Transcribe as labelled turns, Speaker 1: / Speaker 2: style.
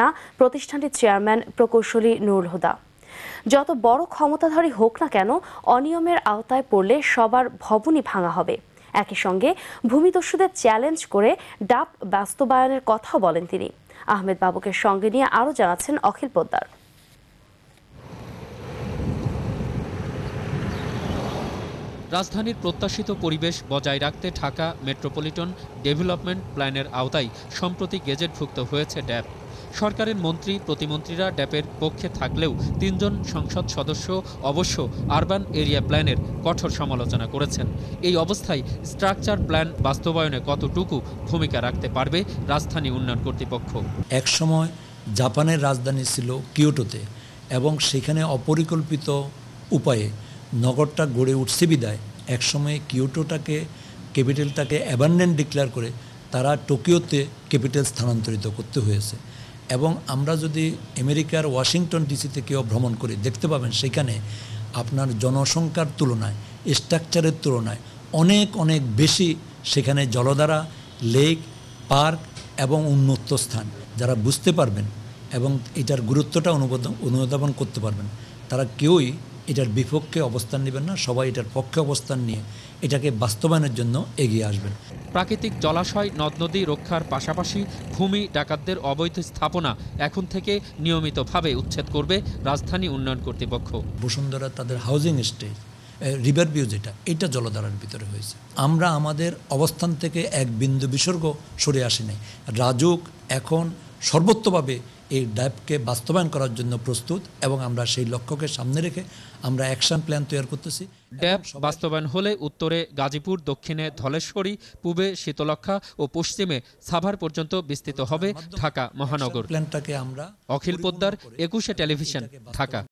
Speaker 1: না প্রতিষ্ঠানটির চেয়ারম্যান প্রকৌশলী নুরুল হুদা যত বড় ক্ষমতাধারী হোক না কেন অনিয়মের আওতায় পড়লে সবার ভবনই ভাঙা হবে একই সঙ্গে ভূমিদস্যুদের চ্যালেঞ্জ করে ডাব বাস্তবায়নের কথা বলেন তিনি আহমেদ বাবুকে সঙ্গে নিয়ে আরও জানাচ্ছেন অখিল পোদ্দার
Speaker 2: রাজধানীর প্রত্যাশিত পরিবেশ বজায় রাখতে ঢাকা মেট্রোপলিটন ডেভেলপমেন্ট প্ল্যানের আওতায় সম্প্রতি গেজেটভুক্ত হয়েছে ড্যাব সরকারের মন্ত্রী প্রতিমন্ত্রীরা ড্যাপের পক্ষে থাকলেও তিনজন সংসদ সদস্য অবশ্য আরবান এরিয়া প্ল্যানের কঠোর সমালোচনা করেছেন এই অবস্থায় স্ট্রাকচার প্ল্যান বাস্তবায়নে কতটুকু ভূমিকা রাখতে পারবে রাজধানী উন্নয়ন কর্তৃপক্ষ
Speaker 3: একসময় জাপানের রাজধানী ছিল কিয়োটোতে এবং সেখানে অপরিকল্পিত উপায়ে নগরটা গড়ে উঠছে বিদায় একসময় কিয়োটোটাকে ক্যাপিটালটাকে অ্যাবান্ডেন্ট ডিক্লেয়ার করে তারা টোকিওতে ক্যাপিটাল স্থানান্তরিত করতে হয়েছে এবং আমরা যদি আমেরিকার ওয়াশিংটন ডিসিতে কেউ ভ্রমণ করি দেখতে পাবেন সেখানে আপনার জনসংখ্যার তুলনায় স্ট্রাকচারের তুলনায় অনেক অনেক বেশি সেখানে জলধারা লেক পার্ক এবং উন্নত স্থান যারা বুঝতে পারবেন এবং এটার গুরুত্বটা অনুবোধ অনুধাবন করতে পারবেন তারা কেউই এটার বিপক্ষে অবস্থান নেবেন না সবাই এটার পক্ষে অবস্থান নিয়ে এটাকে বাস্তবায়নের জন্য এগিয়ে আসবেন
Speaker 2: প্রাকৃতিক জলাশয় নদ নদী রক্ষার পাশাপাশি ভূমি ডাকাতদের অবৈধ স্থাপনা এখন থেকে নিয়মিতভাবে উচ্ছেদ করবে রাজধানী উন্নয়ন কর্তৃপক্ষ বসুন্ধরা তাদের
Speaker 3: হাউজিং স্টেজ রিভার ভিউ যেটা এটা জলধারার ভিতরে হয়েছে আমরা আমাদের অবস্থান থেকে এক বিন্দু বিসর্গ সরে আসি নাই রাজুক এখন সর্বত্রভাবে এই ড্যাবকে বাস্তবায়ন করার জন্য প্রস্তুত এবং আমরা সেই লক্ষ্যকে সামনে রেখে আমরা অ্যাকশন প্ল্যান তৈরি করতেছি
Speaker 2: ড্যাব বাস্তবায়ন হলে উত্তরে গাজীপুর দক্ষিণে ধলেশ্বরী পূবে শীতলক্ষা ও পশ্চিমে সাভার পর্যন্ত বিস্তৃত হবে ঢাকা মহানগর প্ল্যানটাকে আমরা অখিল পোদ্দার একুশে টেলিভিশন ঢাকা